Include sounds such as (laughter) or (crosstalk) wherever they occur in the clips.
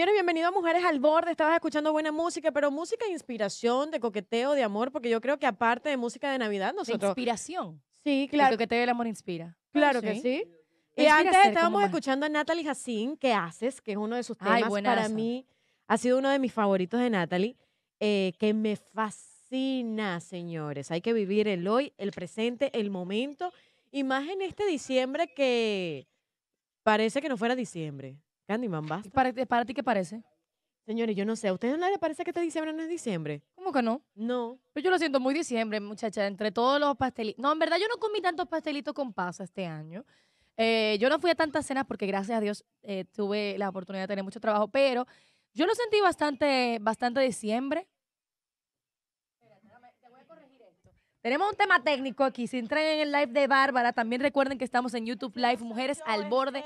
Señores, bienvenidos a Mujeres al Borde. Estabas escuchando buena música, pero música de inspiración, de coqueteo, de amor, porque yo creo que aparte de música de Navidad, nosotros. De inspiración. Sí, claro. El coqueteo el amor inspira. Claro que sí. Y antes estábamos escuchando a Natalie Jacín, que haces? que es uno de sus temas. para mí ha sido uno de mis favoritos de Natalie, eh, que me fascina, señores. Hay que vivir el hoy, el presente, el momento. Y más en este diciembre que parece que no fuera diciembre. Candyman, basta. ¿Para, para ti qué parece? Señores, yo no sé. ¿A ustedes no les parece que este diciembre no es diciembre? ¿Cómo que no? No. Pero pues yo lo siento muy diciembre, muchacha, entre todos los pastelitos. No, en verdad yo no comí tantos pastelitos con pasa este año. Eh, yo no fui a tantas cenas porque gracias a Dios eh, tuve la oportunidad de tener mucho trabajo, pero yo lo sentí bastante, bastante diciembre. Tenemos un tema técnico aquí. Si entran en el live de Bárbara, también recuerden que estamos en YouTube Live Mujeres al Borde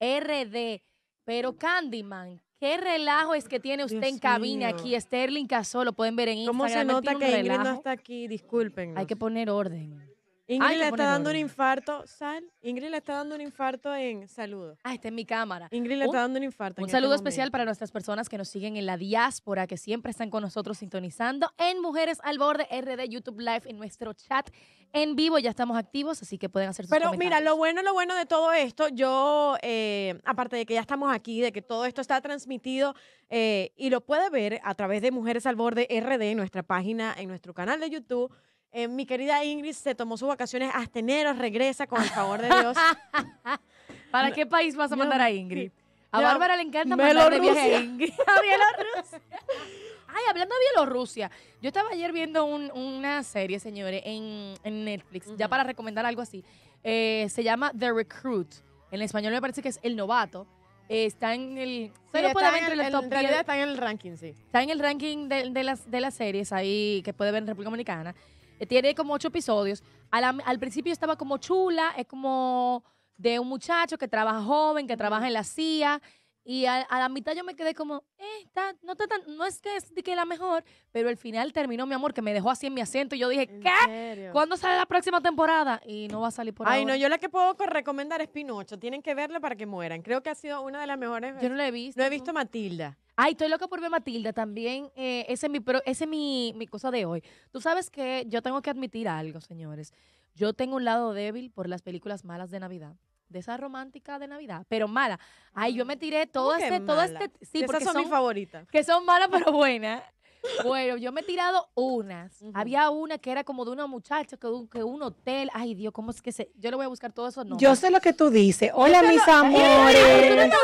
RD. Pero Candyman, ¿qué relajo es que tiene usted en cabina aquí? Sterling Casó, lo pueden ver en Instagram. ¿Cómo se nota que Ingrid no está aquí? Disculpen. Hay que poner orden. Ingrid le está dando un infarto, sal. Ingrid le está dando un infarto en saludo. Ah, está en mi cámara. Ingrid le está dando un infarto. Un este saludo especial para nuestras personas que nos siguen en la diáspora, que siempre están con nosotros sintonizando en Mujeres al Borde RD YouTube Live en nuestro chat en vivo. Ya estamos activos, así que pueden hacer sus Pero mira, lo bueno, lo bueno de todo esto, yo, eh, aparte de que ya estamos aquí, de que todo esto está transmitido eh, y lo puede ver a través de Mujeres al Borde RD en nuestra página, en nuestro canal de YouTube eh, mi querida Ingrid se tomó sus vacaciones hasta enero, regresa con el favor de Dios. (laughs) ¿Para qué país vas a mandar a Ingrid? A Bárbara le encanta mandar de a Ingrid. A (laughs) Bielorrusia. Ay, hablando de Bielorrusia, yo estaba ayer viendo una serie, señores, en, Netflix, ya para recomendar algo así. Eh, se llama The Recruit. En español me parece que es El Novato. Eh, está en el. está en, el, en realidad está en el ranking, sí. Está en el ranking de, las, de las series ahí que puede ver en República Dominicana. Eh, tiene como ocho episodios. Al, principio estaba como chula, es como de un muchacho que trabaja joven, que trabaja en la CIA. Y a, la mitad yo me quedé como, eh, no, está no es que es que la mejor, pero al final terminó, mi amor, que me dejó así en mi asiento. Y yo dije, ¿qué? ¿Cuándo sale la próxima temporada? Y no va a salir por ahí. Ay, no, yo la que puedo recomendar es Pinocho. Tienen que verla para que mueran. Creo que ha sido una de las mejores. Yo no la he visto. No he visto Matilda. Ay, estoy loca por ver Matilda también. Eh, ese es, mi, ese mi, cosa de hoy. Tú sabes que yo tengo que admitir algo, señores. Yo tengo un lado débil por las películas malas de Navidad. De esa romántica de Navidad, pero mala. Ay, yo me mm, tiré todo este, todo este. Sí, Esas son, mis favoritas. Que son malas, pero buenas. Bueno, yo me he tirado unas. Había una que era como de una muchacha, que un, hotel. Ay, Dios, ¿cómo es que se.? Yo le voy a buscar todo eso. No. Yo sé lo que tú dices. Hola, mis eh, amores. ¿Tú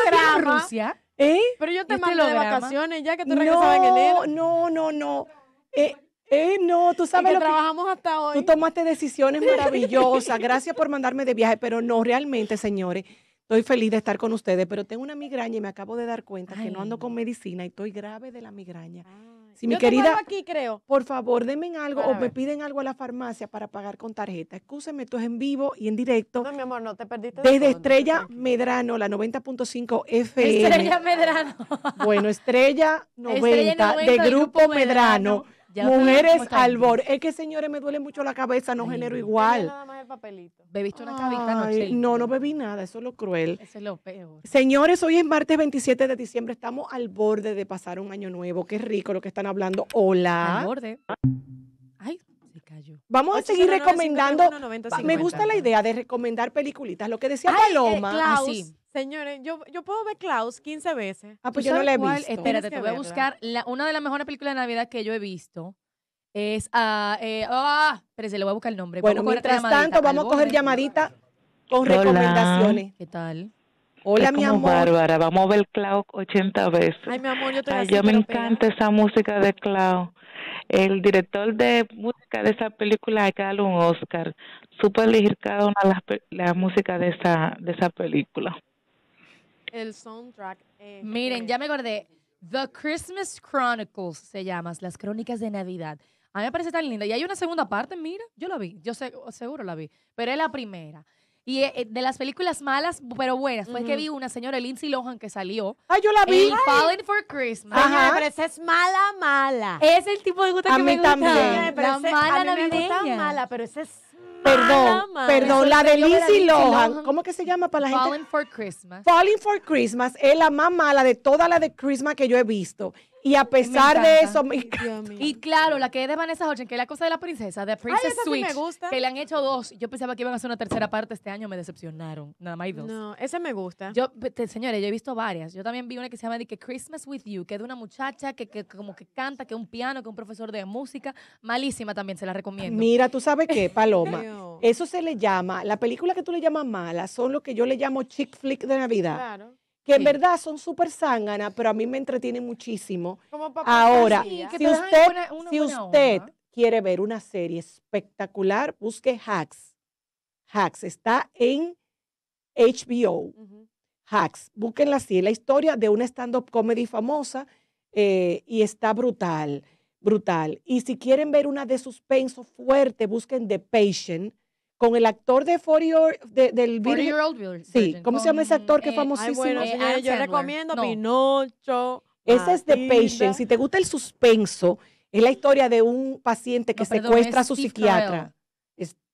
no Rusia? ¿Eh? Pero yo te de vacaciones ya que tú regresabas no, en enero. No, no, no. Eh, eh no, tú sabes que lo que trabajamos hasta hoy. Tú tomaste decisiones maravillosas. Gracias por mandarme de viaje, pero no realmente, señores. Estoy feliz de estar con ustedes, pero tengo una migraña y me acabo de dar cuenta que no ando con medicina y estoy grave de la migraña. Ah. Si mi querida, aquí, creo. por favor, denme algo o me piden algo a la farmacia para pagar con tarjeta. Excúseme, esto es en vivo y en directo. No, mi amor, no te perdiste. Desde Estrella Medrano, la 90.5 FM. Estrella Medrano. bueno, Estrella 90, de Grupo, Medrano mujeres al borde Es que, señores, me duele mucho la cabeza, no genero igual. ¿Bebiste una cabita No, no bebí nada, eso es lo cruel. Eso es lo peor. Señores, hoy es martes 27 de diciembre, estamos al borde de pasar un año nuevo. Qué rico lo que están hablando. Hola. Al borde. Ay, Vamos a seguir recomendando. me gusta la idea de recomendar peliculitas. Lo que decía eh, Paloma. Así. Señores, yo, yo puedo ver Klaus 15 veces. Ah, pues yo no la he visto. Espérate, te voy a buscar. una de las mejores películas de Navidad que yo he visto es Ah, eh, ah pero se le voy a buscar el nombre. Bueno, mientras tanto, vamos a coger llamadita con recomendaciones. ¿Qué tal? Hola, mi amor. Bárbara, vamos a ver Klaus 80 veces. Ay, mi amor, yo te Ay, yo me encanta esa música de Klaus. El director de música de esa película hay que un Oscar. Súper cada una de las la música de esa, de esa película. El soundtrack. Eh, Miren, ya eh, me acordé. The Christmas Chronicles se llama, las crónicas de Navidad. A mí me parece tan linda. Y hay una segunda parte, mira, yo la vi, yo seguro la vi, pero es la primera. Y eh, de las películas malas, pero buenas, fue que vi una señora, Lindsay Lohan, que salió. ¡Ay, ah, yo la vi! Falling for Christmas. pero esa es mala, mala. Es el tipo de gusta que me gusta. También. la mala a mí Me gusta mala, pero esa es Perdón, ah, perdón, la de Lindsay Lohan, ¿Cómo que se llama para la gente? Falling for Christmas. Falling for Christmas es la más mala de todas la de Christmas que yo he visto. Y a pesar de eso, Y claro, la que es de Vanessa Hodgson, que es la cosa de la princesa, de Princess Switch, que le han hecho dos. Yo pensaba que iban a hacer una tercera parte este año, me decepcionaron. Nada más hay dos. No, esa me gusta. Yo, señores, yo he visto varias. Yo también vi una que se llama de que Christmas with You, que es de una muchacha que, como que canta, que es un piano, que es un profesor de música. Malísima también, se la recomiendo. Mira, tú sabes qué, (laughs) Paloma. eso se le llama, la película que tú le llamas mala son lo que yo le llamo chick flick de Navidad. Claro que en verdad son súper zángana, pero a mí me entretiene muchísimo. Ahora, si usted, quiere ver una serie espectacular, busque Hacks. Hacks está en HBO. Hacks, búsquenla así, la historia de una stand-up comedy famosa eh, y está brutal, brutal. Y si quieren ver una de suspenso fuerte, busquen The Patient con el actor de 40 de, del 40 old Sí, ¿cómo se llama ese actor que es eh, famosísimo? Eh, yo recomiendo Pinocho. Ese es The Patient. Si te gusta el suspenso, es la historia de un paciente que secuestra a su psiquiatra.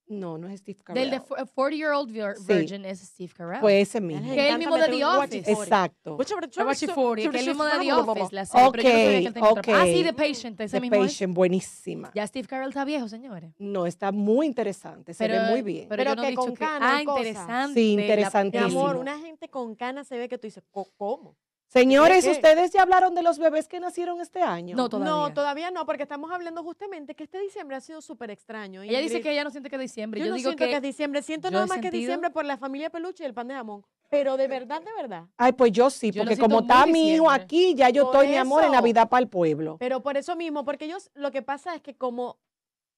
No, no es Steve Carell. Del de 40-year-old virgin es Steve Carell. Fue ese mismo. Que es el mismo de The Office. Exacto. que es el mismo de The Office, Ok, ok. Ah, sí, The Patient, ese Patient, buenísima. Ya Steve Carell está viejo, señores. No, está muy interesante, se ve muy bien. Pero, pero no que con canas Ah, interesante. Sí, interesantísimo. Mi amor, una gente con canas se ve que tú dices, ¿cómo? Señores, ustedes ya hablaron de los bebés que nacieron este año. No, todavía no, todavía no porque estamos hablando justamente que este diciembre ha sido súper extraño. Ella dice que ella no siente que es diciembre. Yo, no siento que, es diciembre, siento nada más que diciembre por la familia peluche y el pan de jamón. Pero de verdad, de verdad. Ay, pues yo sí, porque como está mi hijo aquí, ya yo estoy, mi amor, en Navidad para el pueblo. Pero por eso mismo, porque ellos lo que pasa es que como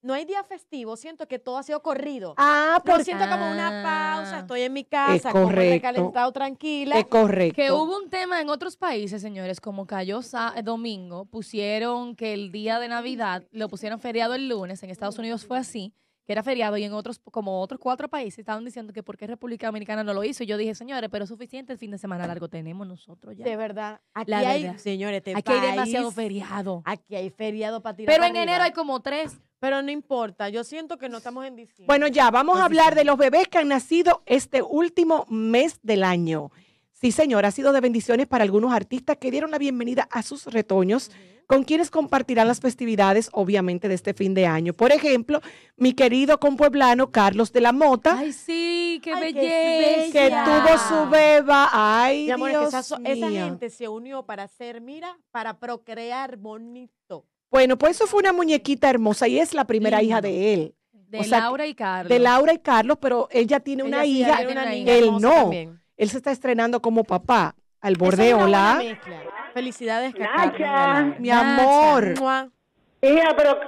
no hay día festivo, siento que todo ha sido corrido. Ah, por cierto, siento como una pausa, ah. estoy en mi casa, es correcto, recalentado, tranquila. Es correcto. Que hubo un tema en otros países, señores, como cayó eh, domingo, pusieron que el día de Navidad lo pusieron feriado el lunes, en Estados Unidos fue así era feriado, y en otros, como otros cuatro países, estaban diciendo que por qué República Dominicana no lo hizo. Y yo dije, señores, pero suficiente el fin de semana largo tenemos nosotros ya. De verdad. Aquí hay, señores, este aquí hay demasiado feriado. Aquí hay feriado para tirar. Pero en enero hay como tres. Pero no importa, yo siento que no estamos en diciembre. Bueno, ya, vamos a hablar de los bebés que han nacido este último mes del año. Sí, señor, ha sido de bendiciones para algunos artistas que dieron la bienvenida a sus retoños con quienes compartirán las festividades, obviamente, de este fin de año. Por ejemplo, mi querido compueblano Carlos de la Mota. Ay, sí, qué belleza. Que tuvo su beba. Ay, Dios esa, esa gente se unió para hacer, mira, para procrear bonito. Bueno, pues eso fue una muñequita hermosa y es la primera hija de él. De Laura y Carlos. De Laura y Carlos, pero ella tiene una hija, tiene él no. Él se está estrenando como papá al bordeo. borde, hola. Felicidades, Mi amor. pero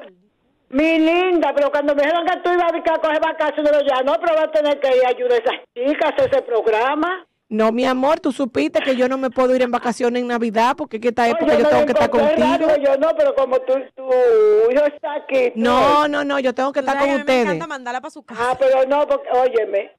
mi linda, pero cuando me dijeron que tú ibas a coger vacaciones, ya no, pero vas a tener que ir a ayudar a esas chicas a ese programa. No, mi amor, tú supiste que yo no me puedo ir en vacaciones en Navidad porque que esta época yo, tengo que estar contigo. yo no, pero como tú, hijo está aquí. No, no, no, yo tengo que estar con ustedes. Me encanta mandarla para su ah, casa. Ah, pero no, porque, óyeme,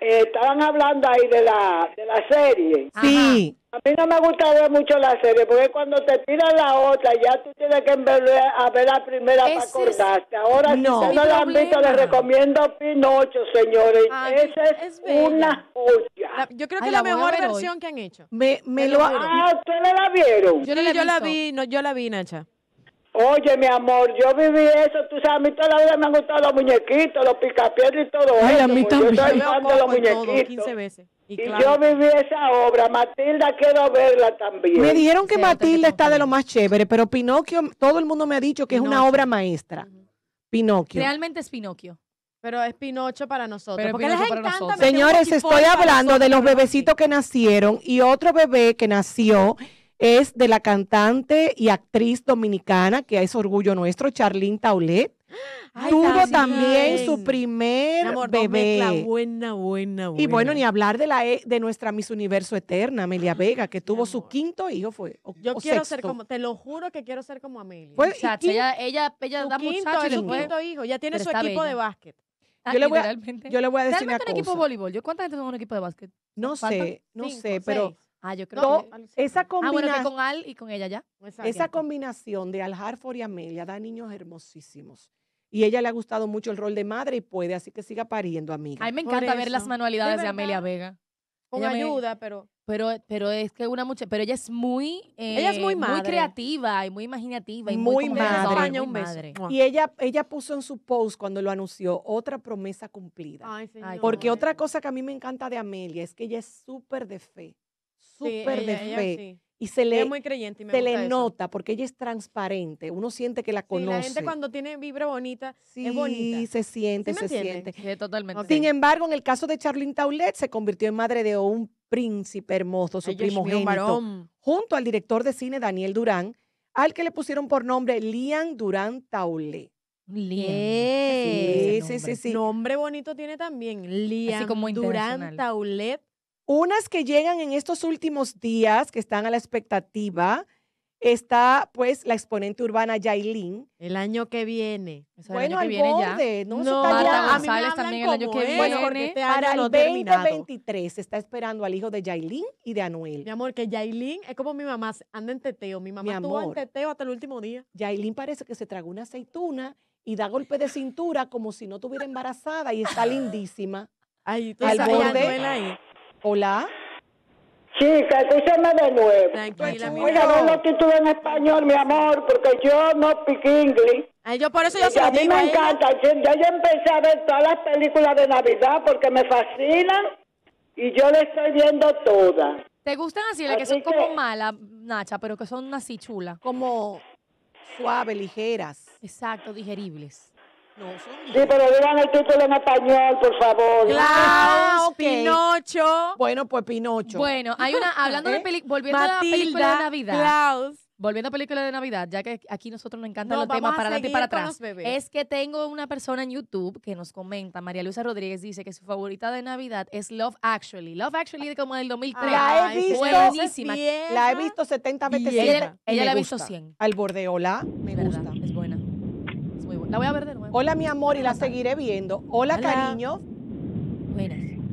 eh, estaban hablando ahí de la, de la serie. Sí. A mí no me gusta ver mucho la serie, porque cuando te tiran la otra, ya tú tienes que a ver la primera para acordarte. Ahora, no. si no la han visto, les recomiendo Pinocho, señores. Esa es, una joya. yo creo que es la, mejor versión que han hecho. Me, lo, ah, ¿ustedes la vieron? Yo, la, yo la vi, yo la vi, Nacha. Oye, mi amor, yo viví eso. Tú sabes, a mí toda la vida me han gustado los muñequitos, los picapiedras y todo eso. A mí también. Yo han gustado los muñequitos. Todo, 15 veces. Y, yo viví esa obra. Matilda, quiero verla también. Me dijeron que Matilda está de lo más chévere, pero Pinocchio, todo el mundo me ha dicho que es una obra maestra. Pinocchio. Realmente es Pinocchio. Pero es Pinocho para nosotros. porque Señores, estoy hablando de los bebecitos que nacieron y otro bebé que nació es de la cantante y actriz dominicana, que es orgullo nuestro, Charlene Taulet tuvo también su primer bebé. buena, buena, buena. Y bueno, ni hablar de la eh, de nuestra Miss Universo eterna, Amelia Vega, que tuvo su quinto hijo fue. O, Yo quiero sexto. ser como, te lo juro que quiero ser como Amelia. ella, ella, da quinto, su quinto hijo, ya tiene su equipo de básquet. Ah, yo, le voy a, yo le voy a decir una cosa. equipo de voleibol? ¿Yo ¿Cuánta gente tiene un equipo de básquet? No sé, no sé, pero... Ah, yo creo Esa combinación... Ah, bueno, ah, con Al y con ella ya. Esa, combinación de Al Harford y Amelia da niños hermosísimos y ella le ha gustado mucho el rol de madre y puede, así que siga pariendo, amiga. A mí me encanta ver las manualidades de, Amelia Vega. Con ayuda, pero... Pero, pero es que una muchacha, pero ella es muy, ella es eh, muy, madre. muy creativa y muy imaginativa y muy, muy madre. Muy madre. Y ella, ella puso en su post cuando lo anunció otra promesa cumplida. Ay, Porque otra cosa que a mí me encanta de Amelia es que ella es súper de fe, súper de fe y se le, le nota porque ella es transparente, uno siente que la conoce. la gente cuando tiene vibra bonita sí, es bonita. se siente, se siente. Sin embargo, en el caso de Charlene Taulet se convirtió en madre de un príncipe hermoso, su primo primogénito, junto al director de cine Daniel Durán, al que le pusieron por nombre Lian Durán Taulet. Lian. Sí, sí, sí, Nombre bonito tiene también. Lian Durán Taulet unas que llegan en estos últimos días, que están a la expectativa, está pues la exponente urbana Yailin. El año que viene. bueno, el año que viene ya. No, no Bueno, este para el 2023 se está esperando al hijo de Yailin y de Anuel. Mi amor, que Yailin es como mi mamá, anda en teteo. Mi mamá estuvo en teteo hasta el último día. Yailin parece que se tragó una aceituna y da golpe de cintura como si no estuviera embarazada y está (laughs) lindísima. Ahí, tú al Anuel ahí. Hola. Chica, escúchame de nuevo. Tranquila, pues, mi Voy a ver en español, mi amor, porque yo no speak inglés. yo por eso a mí me encanta. Yo, yo empecé a ver todas las películas de Navidad porque me fascinan y yo le estoy viendo todas. ¿Te gustan así, las que son como malas, Nacha, pero que son así chulas? Como suaves, ligeras. Exacto, digeribles sí, pero digan el título en español, por favor. Ah, Pinocho. Bueno, pues Pinocho. Bueno, hay una, hablando de (laughs) ¿Eh? película, volviendo a la película de Navidad. Volviendo a película de Navidad, ya que aquí nosotros nos encantan los temas para adelante y para atrás. Es que tengo una persona en YouTube que nos comenta, María Luisa Rodríguez dice que su favorita de Navidad es Love Actually. Love Actually de como del 2003. La he visto. La he visto 70 veces. Ella, la ha visto 100. Al bordeola, me gusta. La voy a ver de nuevo. Hola, mi amor, y la seguiré viendo. Hola, cariño.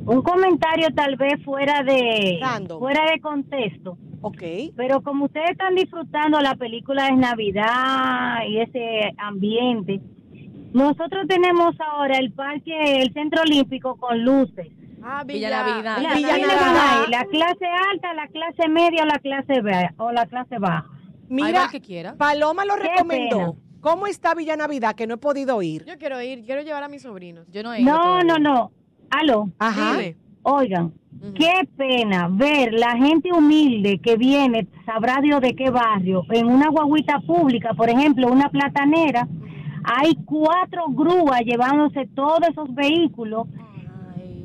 Un comentario tal vez fuera de fuera de contexto. Ok. Pero como ustedes están disfrutando la película de Navidad y ese ambiente, nosotros tenemos ahora el parque, el centro olímpico con luces. Ah, Villa, Navidad. La, Villa La clase alta, la clase media o la clase baja. O la clase baja. Mira, que quiera. Paloma lo recomendó. ¿Cómo está Villa Navidad? Que no he podido ir. Yo quiero ir, quiero llevar a mis sobrinos. Yo no he ido. No, no, no. Aló. Ajá. Oigan, qué pena ver la gente humilde que viene, sabrá Dios de qué barrio, en una guaguita pública, por ejemplo, una platanera, hay cuatro grúas llevándose todos esos vehículos.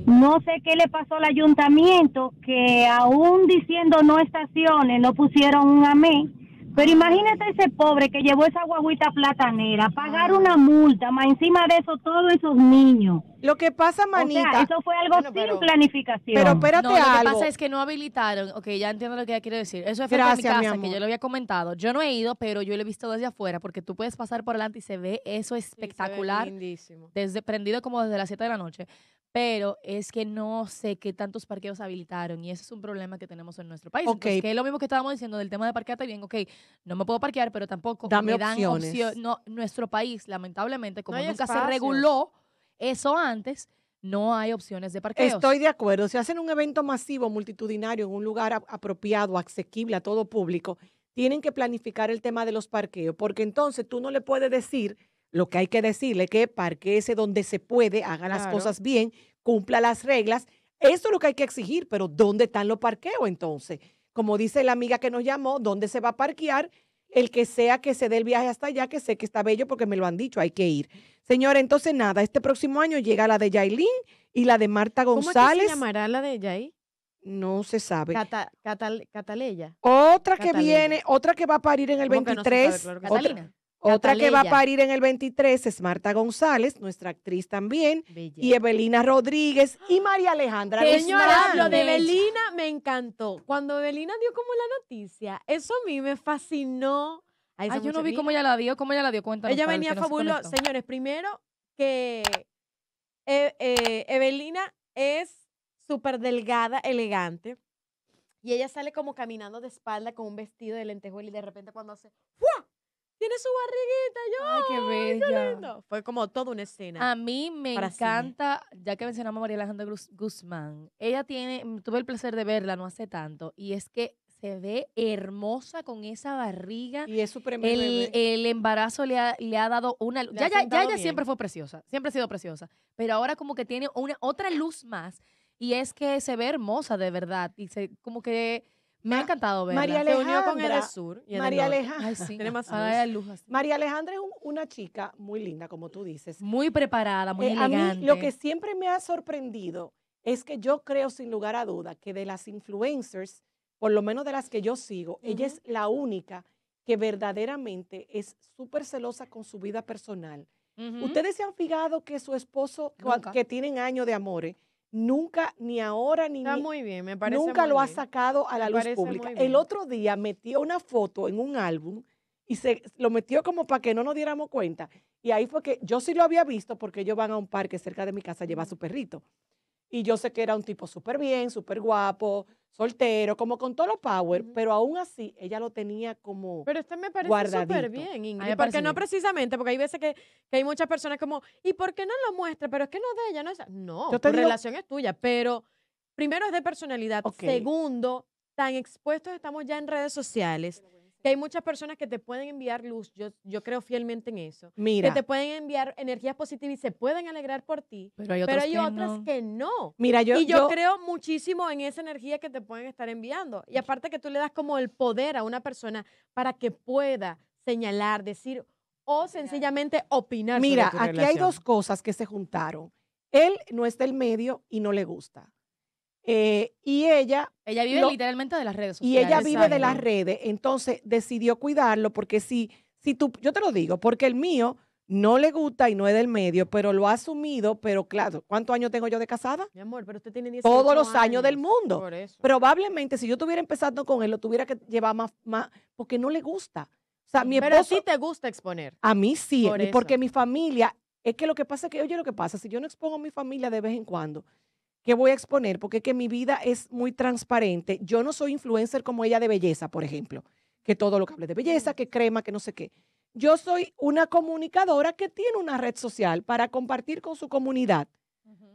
No sé qué le pasó al ayuntamiento, que aún diciendo no estaciones, no pusieron un amén pero imagínate ese pobre que llevó esa guaguita platanera, pagar una multa, más encima de eso todos esos niños. Lo que pasa, manita. eso fue algo sin planificación. Pero espérate Lo que pasa es que no habilitaron. Ok, ya entiendo lo que ella quiere decir. Eso es fantástico. casa, que yo lo había comentado. Yo no he ido, pero yo lo he visto desde afuera, porque tú puedes pasar por delante y se ve eso espectacular. Desde, prendido como desde las 7 de la noche pero es que no sé qué tantos parqueos habilitaron y ese es un problema que tenemos en nuestro país. Okay. que es lo mismo que estábamos diciendo del tema de parquear también. ok, no me puedo parquear, pero tampoco me dan opciones. nuestro país, lamentablemente, como nunca se reguló eso antes, no hay opciones de parqueo. Estoy de acuerdo. Si hacen un evento masivo, multitudinario, en un lugar apropiado, asequible a todo público, tienen que planificar el tema de los parqueos, porque entonces tú no le puedes decir lo que hay que decirle es que parquese donde se puede, haga las cosas bien, cumpla las reglas. Eso es lo que hay que exigir, pero ¿dónde están los parqueos entonces? Como dice la amiga que nos llamó, ¿dónde se va a parquear? El que sea que se dé el viaje hasta allá, que sé que está bello porque me lo han dicho, hay que ir. Señora, entonces nada, este próximo año llega la de Yailin y la de Marta González. ¿Cómo se llamará la de Yailin? No se sabe. Cata, Otra que viene, otra que va a parir en el 23. ¿Catalina? Otra que va a parir en el 23 es Marta González, nuestra actriz también, y Evelina Rodríguez y María Alejandra Señora, lo de Evelina me encantó. Cuando Evelina dio como la noticia, eso a mí me fascinó. Ay, yo no vi cómo ella la dio, cómo ella la dio cuenta. Ella venía fabulosa. Señores, primero que eh, eh, Evelina es súper delgada, elegante. Y ella sale como caminando de espalda con un vestido de lentejuela y de repente cuando hace tiene su barriguita. Yo, Ay, qué bello. Fue como toda una escena. A mí me encanta, ya que mencionamos a María Alejandra Guzmán, ella tiene, mm, tuve el placer de verla no hace tanto, y es que se ve hermosa con esa barriga. Y es su el, el embarazo le ha, dado una Ya, ya, ya, siempre fue preciosa, siempre ha sido preciosa, pero ahora como que tiene una otra luz más y es que se ve hermosa de verdad y se como que me ha encantado verla. María Alejandra, María Alejandra. es una chica muy linda, como tú dices. Muy preparada, muy elegante. Eh, a mí, lo que siempre me ha sorprendido es que yo creo sin lugar a duda que de las influencers, por lo menos de las que yo sigo, ella es la única que verdaderamente es súper celosa con su vida personal. Ustedes se han fijado que su esposo, que tienen años de amores, nunca, ni ahora, ni... Nunca lo ha sacado a la luz pública. El otro día metió una foto en un álbum y se lo metió como para que no nos diéramos cuenta. Y ahí fue que yo sí lo había visto porque ellos van a un parque cerca de mi casa a llevar su perrito. Y yo sé que era un tipo súper bien, súper guapo, soltero, como con todo lo power, pero aún así ella lo tenía como Pero este me parece súper bien, Ingrid, porque no precisamente, porque hay veces que, hay muchas personas como, ¿y por qué no lo muestra? Pero es que no de ella, no es... No, tu relación es tuya, pero primero es de personalidad, segundo, tan expuestos estamos ya en redes sociales que hay muchas personas que te pueden enviar luz, yo, yo creo fielmente en eso. Que te pueden enviar energías positivas y se pueden alegrar por ti, pero hay, otras que no. Mira, yo, y yo, creo muchísimo en esa energía que te pueden estar enviando. Y aparte que tú le das como el poder a una persona para que pueda señalar, decir o sencillamente opinar. Mira, aquí hay dos cosas que se juntaron. Él no está en medio y no le gusta. Eh, y ella... Ella vive literalmente de las redes sociales. Y ella vive de las redes, entonces decidió cuidarlo porque si, si tú, yo te lo digo, porque el mío no le gusta y no es del medio, pero lo ha asumido, pero claro, ¿cuántos años tengo yo de casada? Mi amor, pero usted tiene años. Todos los años, del mundo. Probablemente si yo estuviera empezando con él, lo tuviera que llevar más, más porque no le gusta. O sea, mi pero sí te gusta exponer. A mí sí, porque mi familia, es que lo que pasa es que, oye, lo que pasa, si yo no expongo a mi familia de vez en cuando, que voy a exponer, porque es que mi vida es muy transparente. Yo no soy influencer como ella de belleza, por ejemplo, que todo lo que hable de belleza, que crema, que no sé qué. Yo soy una comunicadora que tiene una red social para compartir con su comunidad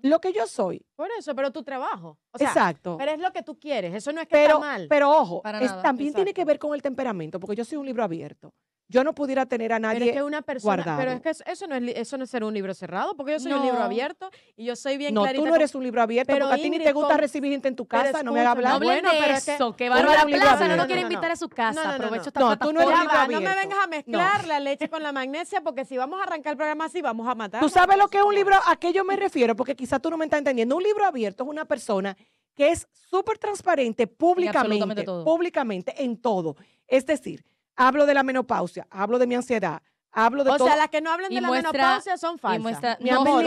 lo que yo soy. Por eso, pero tu trabajo. Exacto. Pero es lo que tú quieres, eso no es que pero, está mal. Pero ojo, también tiene que ver con el temperamento, porque yo soy un libro abierto yo no pudiera tener a nadie que una guardado. Pero es que eso, no es, eso no ser un libro cerrado, porque yo soy un libro abierto y yo soy bien no, No, tú no eres un libro abierto, pero porque a ti ni te gusta recibir gente en tu casa, no me hagas hablar. No, bueno, pero eso, que va a la plaza, no lo quiere invitar a su casa, aprovecho esta no, tú no, eres libro abierto. no me vengas a mezclar la leche con la magnesia, porque si vamos a arrancar el programa así, vamos a matar. ¿Tú sabes lo que es un libro? ¿A qué yo me refiero? Porque quizás tú no me estás entendiendo. Un libro abierto es una persona que es súper transparente públicamente, públicamente en todo. Es decir, hablo de la menopausia, hablo de mi ansiedad, hablo de todo. O sea, las que no hablan de la menopausia son falsas. mi, amor,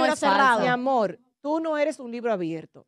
mi amor, tú no eres un libro abierto.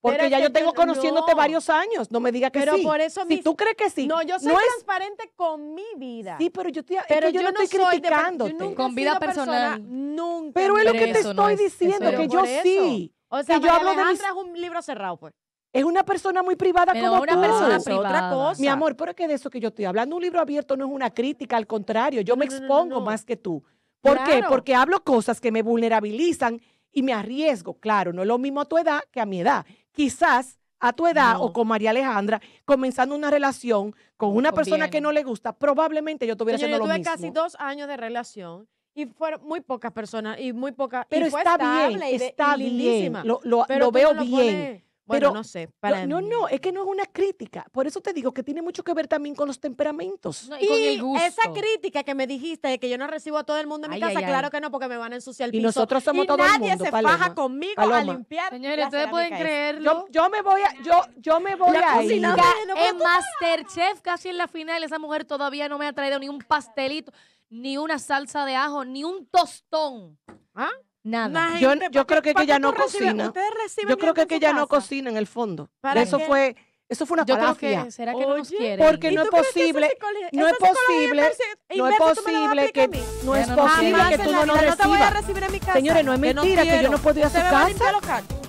Porque ya yo tengo conociéndote varios años, no me digas que pero sí. Por eso si tú crees que sí. No, yo soy transparente con mi vida. Sí, pero yo, estoy pero es que yo, no estoy criticando con vida personal. nunca. Pero es lo que te estoy diciendo, que yo sí. O sea, que yo hablo de mis... es un libro cerrado, pues. Es una persona muy privada pero como una persona Mi amor, pero es que de eso que yo estoy hablando, un libro abierto no es una crítica, al contrario, yo me expongo más que tú. ¿Por qué? Porque hablo cosas que me vulnerabilizan y me arriesgo. Claro, no es lo mismo a tu edad que a mi edad. Quizás a tu edad o con María Alejandra, comenzando una relación con una persona que no le gusta, probablemente yo estuviera haciendo lo mismo. Yo tuve casi dos años de relación y fueron muy pocas personas y muy pocas. Pero está bien, está bien. Lo, veo bien. Bueno, no sé. no, no, es que no es una crítica. Por eso te digo que tiene mucho que ver también con los temperamentos. y, esa crítica que me dijiste de que yo no recibo a todo el mundo en mi casa, claro que no, porque me van a ensuciar el piso. Y nosotros somos todo el mundo. Nadie se faja conmigo a limpiar. Señores, ustedes pueden creerlo. Yo, me voy a, yo, yo me voy la a es En Masterchef, casi en la final, esa mujer todavía no me ha traído ni un pastelito, ni una salsa de ajo, ni un tostón. ¿Ah? Nada. yo, creo que, que ella no cocina. Yo creo que, que ella no cocina en el fondo. eso fue eso fue una yo ¿Será que Porque no es posible, no es posible, no es posible que no es posible que tú no nos recibas. Señores, no es mentira que yo no podía ir a su casa.